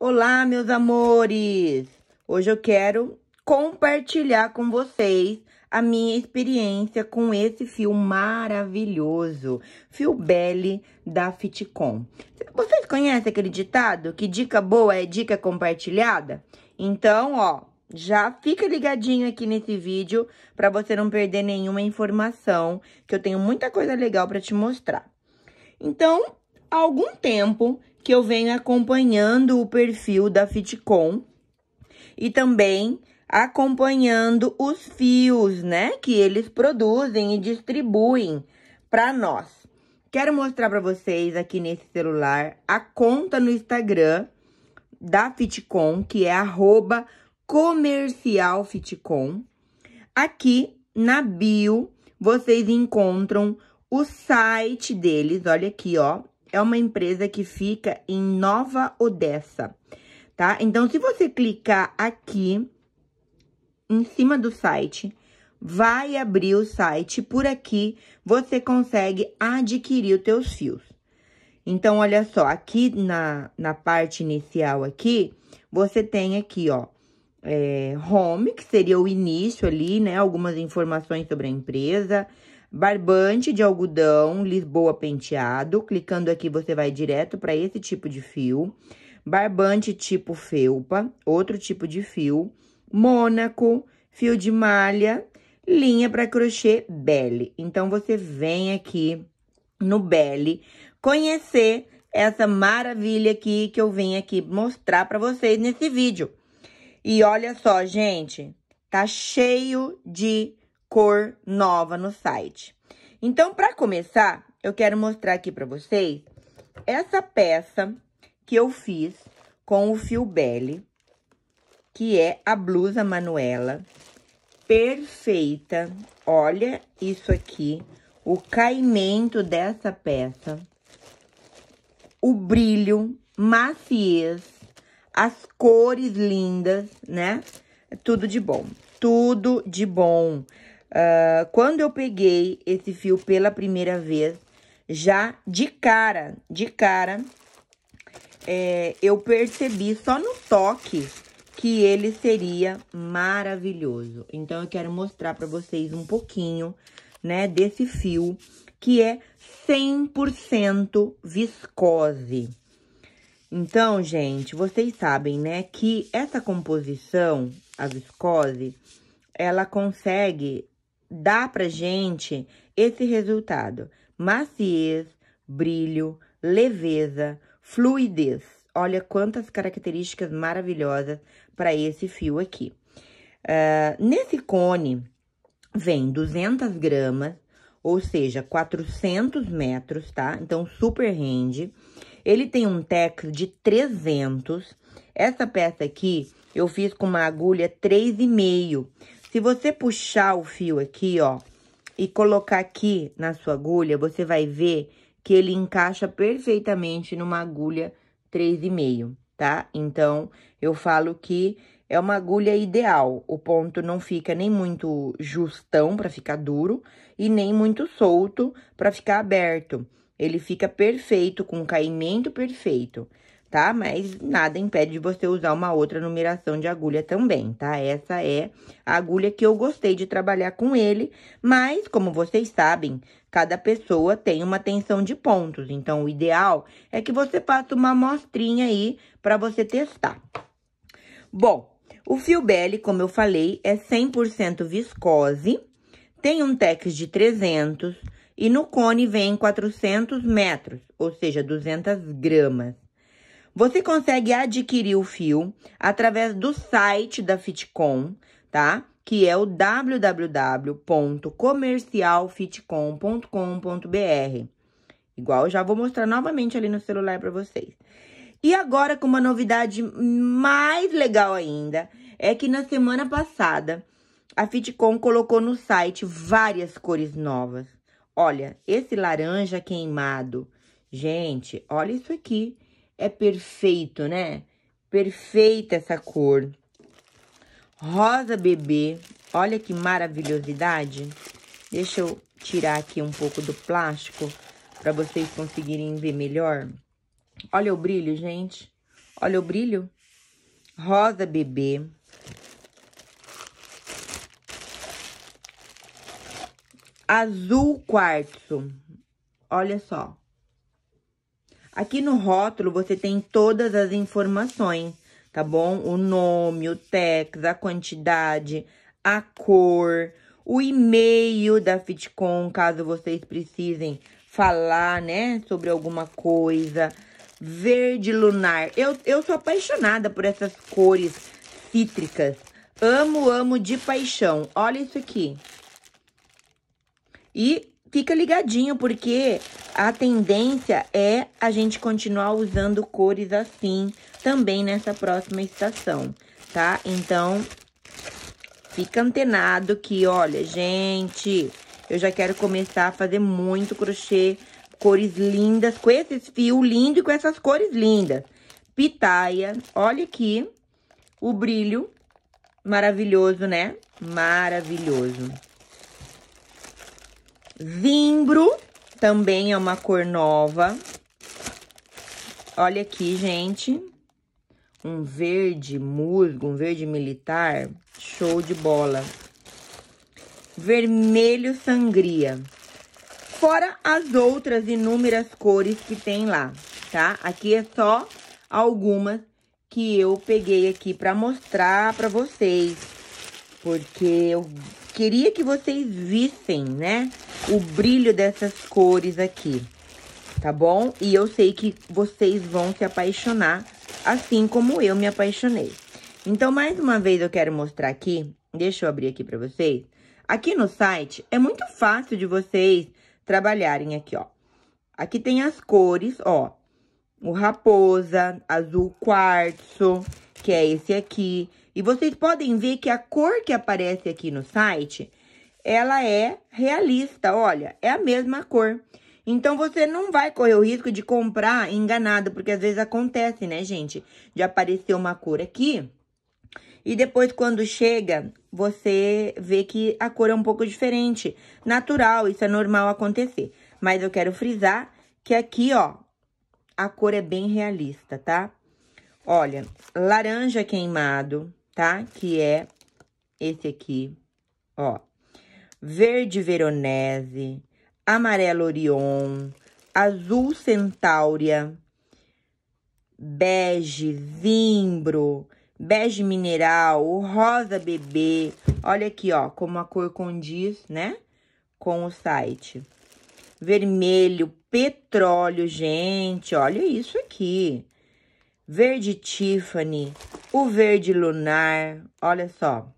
Olá, meus amores! Hoje eu quero compartilhar com vocês a minha experiência com esse fio maravilhoso, fio Belly da Fitcom. Vocês conhecem aquele ditado que dica boa é dica compartilhada? Então, ó, já fica ligadinho aqui nesse vídeo para você não perder nenhuma informação, que eu tenho muita coisa legal para te mostrar. Então, há algum tempo que eu venho acompanhando o perfil da Fitcom e também acompanhando os fios, né, que eles produzem e distribuem para nós. Quero mostrar para vocês aqui nesse celular a conta no Instagram da Fitcom, que é comercialfitcom. Aqui na bio vocês encontram o site deles, olha aqui, ó, é uma empresa que fica em Nova Odessa, tá? Então, se você clicar aqui em cima do site, vai abrir o site. Por aqui, você consegue adquirir os teus fios. Então, olha só, aqui na, na parte inicial aqui, você tem aqui, ó, é, home, que seria o início ali, né? Algumas informações sobre a empresa, barbante de algodão Lisboa penteado. Clicando aqui, você vai direto para esse tipo de fio. Barbante tipo felpa, outro tipo de fio. Mônaco, fio de malha, linha para crochê belly. Então, você vem aqui no belly conhecer essa maravilha aqui que eu vim aqui mostrar para vocês nesse vídeo. E olha só, gente, tá cheio de cor nova no site. Então, para começar, eu quero mostrar aqui para vocês essa peça que eu fiz com o fio Belly, que é a blusa Manuela, perfeita. Olha isso aqui, o caimento dessa peça, o brilho, maciez, as cores lindas, né? Tudo de bom, tudo de bom. Uh, quando eu peguei esse fio pela primeira vez, já de cara, de cara, é, eu percebi só no toque que ele seria maravilhoso. Então, eu quero mostrar para vocês um pouquinho, né, desse fio, que é 100% viscose. Então, gente, vocês sabem, né, que essa composição, a viscose, ela consegue dá pra gente esse resultado: maciez, brilho, leveza, fluidez. Olha quantas características maravilhosas para esse fio aqui. Uh, nesse cone vem 200 gramas, ou seja, 400 metros, tá? Então, super rende. Ele tem um tex de 300. Essa peça aqui eu fiz com uma agulha 3,5. Se você puxar o fio aqui, ó, e colocar aqui na sua agulha, você vai ver que ele encaixa perfeitamente numa agulha 3,5, tá? Então, eu falo que é uma agulha ideal. O ponto não fica nem muito justão para ficar duro e nem muito solto para ficar aberto. Ele fica perfeito, com caimento perfeito tá? Mas nada impede de você usar uma outra numeração de agulha também, tá? Essa é a agulha que eu gostei de trabalhar com ele, mas como vocês sabem, cada pessoa tem uma tensão de pontos, então o ideal é que você faça uma amostrinha aí para você testar. Bom, o fio Belly, como eu falei, é 100% viscose, tem um tex de 300 e no cone vem 400 metros, ou seja, 200 gramas. Você consegue adquirir o fio através do site da Fitcom, tá? Que é o www.comercialfitcom.com.br. Igual eu já vou mostrar novamente ali no celular para vocês. E agora com uma novidade mais legal ainda, é que na semana passada a Fitcom colocou no site várias cores novas. Olha, esse laranja queimado. Gente, olha isso aqui é perfeito, né? Perfeita essa cor. Rosa bebê. Olha que maravilhosidade. Deixa eu tirar aqui um pouco do plástico para vocês conseguirem ver melhor. Olha o brilho, gente. Olha o brilho. Rosa bebê. Azul quartzo. Olha só. Aqui no rótulo você tem todas as informações, tá bom? O nome, o TEX, a quantidade, a cor, o e-mail da Fitcom, caso vocês precisem falar, né, sobre alguma coisa. Verde lunar. Eu, eu sou apaixonada por essas cores cítricas. Amo, amo de paixão. Olha isso aqui. E fica ligadinho, porque a tendência é a gente continuar usando cores assim também nessa próxima estação, tá? Então, fica antenado que, olha, gente, eu já quero começar a fazer muito crochê, cores lindas, com esses fios lindos e com essas cores lindas. Pitaia, olha aqui o brilho, maravilhoso, né? Maravilhoso. Zimbro também é uma cor nova. Olha aqui, gente. Um verde musgo, um verde militar. Show de bola. Vermelho sangria. Fora as outras inúmeras cores que tem lá, tá? Aqui é só algumas que eu peguei aqui para mostrar para vocês. Porque eu queria que vocês vissem, né? o brilho dessas cores aqui, tá bom? E eu sei que vocês vão se apaixonar, assim como eu me apaixonei. Então, mais uma vez, eu quero mostrar aqui, deixa eu abrir aqui pra vocês. Aqui no site, é muito fácil de vocês trabalharem aqui, ó. Aqui tem as cores, ó. O raposa, azul quartzo, que é esse aqui. E vocês podem ver que a cor que aparece aqui no site ela é realista, olha, é a mesma cor. Então você não vai correr o risco de comprar enganado, porque às vezes acontece, né, gente? De aparecer uma cor aqui e depois quando chega, você vê que a cor é um pouco diferente. Natural, isso é normal acontecer. Mas eu quero frisar que aqui, ó, a cor é bem realista, tá? Olha, laranja queimado, tá? Que é esse aqui, ó, verde veronese, amarelo orion, azul centáurea, bege zimbro, bege mineral, rosa bebê. Olha aqui, ó, como a cor condiz, né? Com o site. Vermelho, petróleo, gente, olha isso aqui. Verde Tiffany, o verde lunar, olha só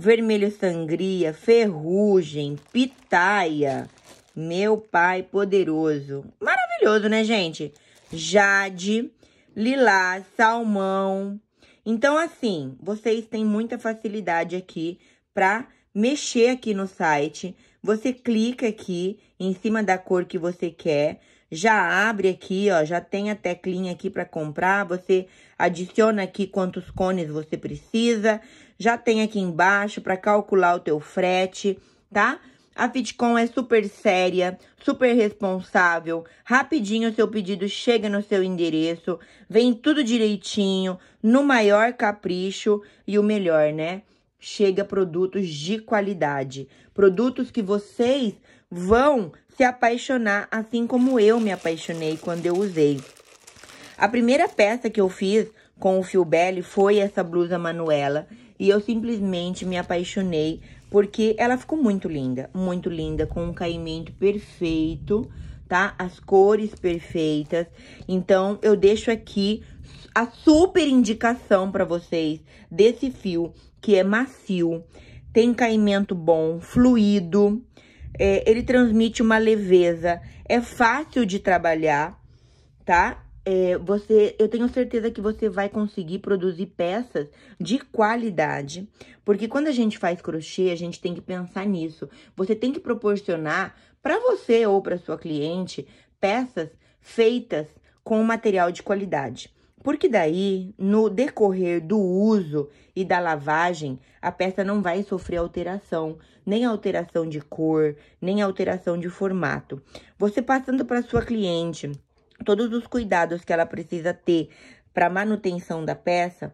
vermelho sangria, ferrugem, pitaia. Meu pai poderoso. Maravilhoso, né, gente? Jade, lilás, salmão. Então, assim, vocês têm muita facilidade aqui para mexer aqui no site. Você clica aqui em cima da cor que você quer, já abre aqui, ó, já tem a teclinha aqui para comprar, você adiciona aqui quantos cones você precisa, já tem aqui embaixo para calcular o teu frete, tá? A Fitcom é super séria, super responsável. Rapidinho o seu pedido chega no seu endereço, vem tudo direitinho, no maior capricho e o melhor, né? Chega produtos de qualidade, produtos que vocês vão se apaixonar, assim como eu me apaixonei quando eu usei. A primeira peça que eu fiz com o Fio Belly foi essa blusa Manuela e eu simplesmente me apaixonei porque ela ficou muito linda, muito linda, com um caimento perfeito, tá? As cores perfeitas. Então, eu deixo aqui a super indicação para vocês desse fio, que é macio, tem caimento bom, fluido, é, ele transmite uma leveza, é fácil de trabalhar, tá? é, você, eu tenho certeza que você vai conseguir produzir peças de qualidade, porque quando a gente faz crochê, a gente tem que pensar nisso. Você tem que proporcionar para você ou para sua cliente peças feitas com material de qualidade. Porque daí, no decorrer do uso e da lavagem, a peça não vai sofrer alteração, nem alteração de cor, nem alteração de formato. Você passando para sua cliente todos os cuidados que ela precisa ter para manutenção da peça,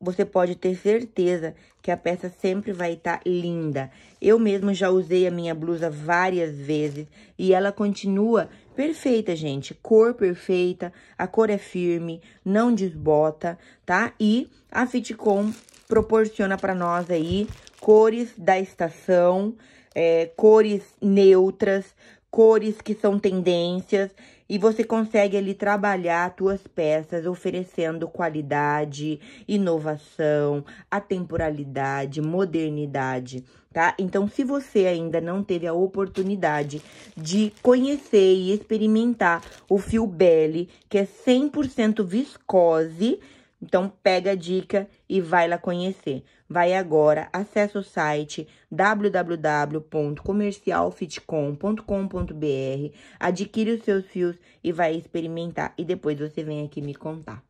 você pode ter certeza que a peça sempre vai estar tá linda. Eu mesmo já usei a minha blusa várias vezes e ela continua perfeita, gente. Cor perfeita, a cor é firme, não desbota, tá? E a Fitcom proporciona para nós aí cores da estação, é, cores neutras, cores que são tendências e você consegue ali trabalhar suas peças oferecendo qualidade, inovação, atemporalidade, modernidade, tá? Então, se você ainda não teve a oportunidade de conhecer e experimentar o fio Belly, que é 100% viscose, então pega a dica e vai lá conhecer. Vai agora, acessa o site www.comercialfitcom.com.br, adquire os seus fios e vai experimentar e depois você vem aqui me contar.